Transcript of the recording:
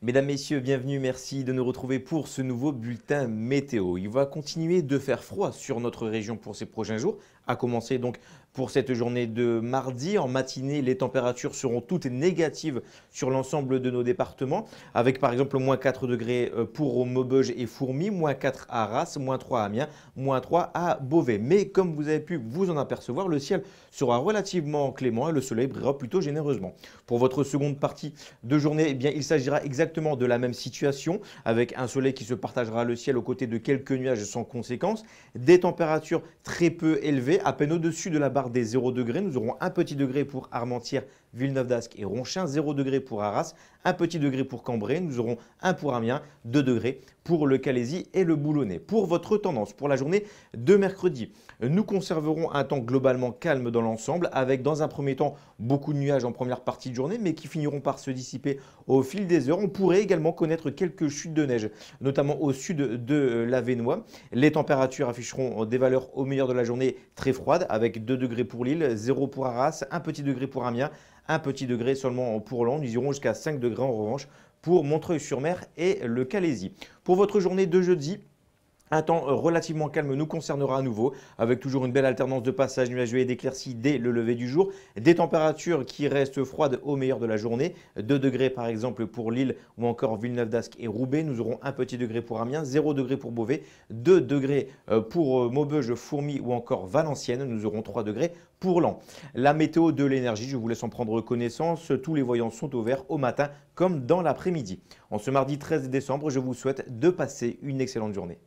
Mesdames, Messieurs, bienvenue, merci de nous retrouver pour ce nouveau bulletin météo. Il va continuer de faire froid sur notre région pour ces prochains jours, à commencer donc pour cette journée de mardi. En matinée, les températures seront toutes négatives sur l'ensemble de nos départements, avec par exemple moins 4 degrés euh, pour Maubeuge et Fourmi, moins 4 à Arras, moins 3 à Amiens, moins 3 à Beauvais. Mais comme vous avez pu vous en apercevoir, le ciel sera relativement clément et le soleil brillera plutôt généreusement. Pour votre seconde partie de journée, eh bien, il s'agira exactement de la même situation, avec un soleil qui se partagera le ciel aux côtés de quelques nuages sans conséquence, des températures très peu élevées, à peine au-dessus de la barre des 0 degrés. Nous aurons un petit degré pour armentir Villeneuve d'Ascq et Ronchin, 0 degré pour Arras, 1 petit degré pour Cambrai, nous aurons 1 pour Amiens, 2 degrés pour le Calaisie et le Boulonnais. Pour votre tendance pour la journée de mercredi, nous conserverons un temps globalement calme dans l'ensemble avec dans un premier temps beaucoup de nuages en première partie de journée mais qui finiront par se dissiper au fil des heures. On pourrait également connaître quelques chutes de neige, notamment au sud de la Vénois. Les températures afficheront des valeurs au meilleur de la journée très froides avec 2 degrés pour Lille, 0 pour Arras, 1 petit degré pour Amiens, un petit degré seulement pour Londres. nous irons jusqu'à 5 degrés en revanche pour Montreuil-sur-Mer et le Calaisie. Pour votre journée de jeudi, un temps euh, relativement calme nous concernera à nouveau, avec toujours une belle alternance de passages nuageux et d'éclaircies dès le lever du jour. Des températures qui restent froides au meilleur de la journée. 2 degrés par exemple pour Lille ou encore Villeneuve d'Ascq et Roubaix. Nous aurons un petit degré pour Amiens, 0 degré pour Beauvais, 2 degrés euh, pour euh, Maubeuge, Fourmi ou encore Valenciennes. Nous aurons 3 degrés pour l'an. La météo de l'énergie, je vous laisse en prendre connaissance. Tous les voyants sont au vert au matin comme dans l'après-midi. En ce mardi 13 décembre, je vous souhaite de passer une excellente journée.